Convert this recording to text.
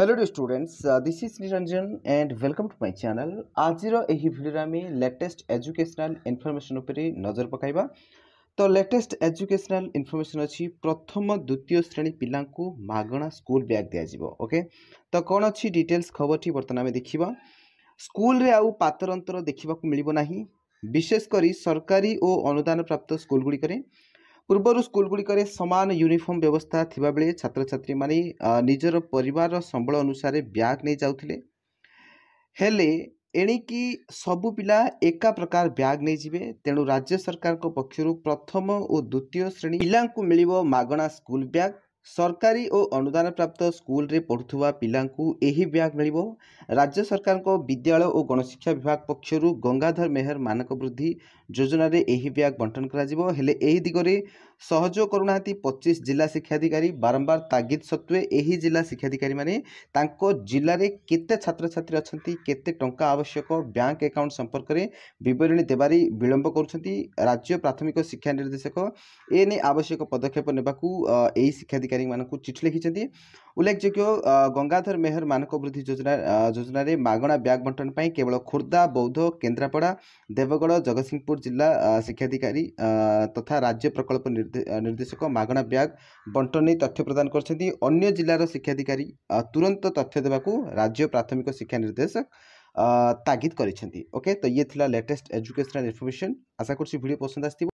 hello dear students this is Niranjan and welcome to my channel আজির এই ভিডিওরে আমি লেটেস্ট এজুকেশনাল ইনফরমেশন উপরে নজর পকাইবা তো লেটেস্ট এজুকেশনাল ইনফরমেশন অছি প্রথম দ্বিতীয় শ্রেণী পিলাঙ্কু মাগণা স্কুল ব্যাগ দিয়াযিব ওকে তো কোন অছি ডিটেলস খবরটি বর্তমান আমি দেখিবা স্কুলরে আউ পাতর অন্তর দেখিবাকু মিলিব নাহি বিশেষ করি সরকারি ও অনুদান প্রাপ্ত স্কুল গুড়িকরে पूर्वहरू स्कुल करे समान युनिफर्म व्यवस्थाबे छै निजर परिवार सम्बल अनुसार ब्याग नै सबु पिला एका प्रकार ब्याग नै तेणु राज्य को पक्षरु प्रथम ओ द्वितीय श्रेणी पहिला मिलिवो मागणा स्कुल ब्याग ସରକାରୀ ଓ ଅନୁଦାନପ୍ରାପ୍ତ ସ୍କୁଲରେ ପଢ଼ୁଥିବା ପିଲାଙ୍କୁ ଏହି ବ୍ୟାଗ୍ ମିଳିବ ରାଜ୍ୟ ସରକାରଙ୍କ ବିଦ୍ୟାଳୟ ଓ ଗଣଶିକ୍ଷା ବିଭାଗ ପକ୍ଷରୁ ଗଙ୍ଗାଧର ମେହର ମାନକ ବୃଦ୍ଧି ଯୋଜନାରେ ଏହି ବ୍ୟାଗ୍ ବଣ୍ଟନ କରାଯିବ ହେଲେ ଏହି ଦିଗରେ ସହଯୋଗ କରୁନାହାନ୍ତି ପଚିଶ ଜିଲ୍ଲା ଶିକ୍ଷାଧିକାରୀ ବାରମ୍ବାର ତାଗିଦ ସତ୍ତ୍ୱେ ଏହି ଜିଲ୍ଲା ଶିକ୍ଷାଧିକାରୀମାନେ ତାଙ୍କ ଜିଲ୍ଲାରେ କେତେ ଛାତ୍ରଛାତ୍ରୀ ଅଛନ୍ତି କେତେ ଟଙ୍କା ଆବଶ୍ୟକ ବ୍ୟାଙ୍କ ଆକାଉଣ୍ଟ ସମ୍ପର୍କରେ ବିବରଣୀ ଦେବାରେ ବିଳମ୍ବ କରୁଛନ୍ତି ରାଜ୍ୟ ପ୍ରାଥମିକ ଶିକ୍ଷା ନିର୍ଦ୍ଦେଶକ ଏ ନେଇ ଆବଶ୍ୟକ ପଦକ୍ଷେପ ନେବାକୁ ଏହି ଶିକ୍ଷାଧିକାରୀ ହିତାଧିକାରୀମାନଙ୍କୁ ଚିଠି ଲେଖିଛନ୍ତି ଉଲ୍ଲେଖଯୋଗ୍ୟ ଗଙ୍ଗାଧର ମେହର ମାନକ ବୃଦ୍ଧି ଯୋଜନା ଯୋଜନାରେ ମାଗଣା ବ୍ୟାଗ୍ ବଣ୍ଟନ ପାଇଁ କେବଳ ଖୋର୍ଦ୍ଧା ବୌଦ୍ଧ କେନ୍ଦ୍ରାପଡ଼ା ଦେବଗଡ଼ ଜଗତସିଂହପୁର ଜିଲ୍ଲା ଶିକ୍ଷାଧିକାରୀ ତଥା ରାଜ୍ୟ ପ୍ରକଳ୍ପ ନିର୍ଦ୍ଦେଶକ ମାଗଣା ବ୍ୟାଗ୍ ବଣ୍ଟନ ନେଇ ତଥ୍ୟ ପ୍ରଦାନ କରିଛନ୍ତି ଅନ୍ୟ ଜିଲ୍ଲାର ଶିକ୍ଷାଧିକାରୀ ତୁରନ୍ତ ତଥ୍ୟ ଦେବାକୁ ରାଜ୍ୟ ପ୍ରାଥମିକ ଶିକ୍ଷା ନିର୍ଦ୍ଦେଶକ ତାଗିଦ କରିଛନ୍ତି ଓକେ ତ ଇଏ ଥିଲା ଲେଟେଷ୍ଟ এজুকেশনাল ইনফরমেশন আশা করছি ভিডিও পছন্দ আসবে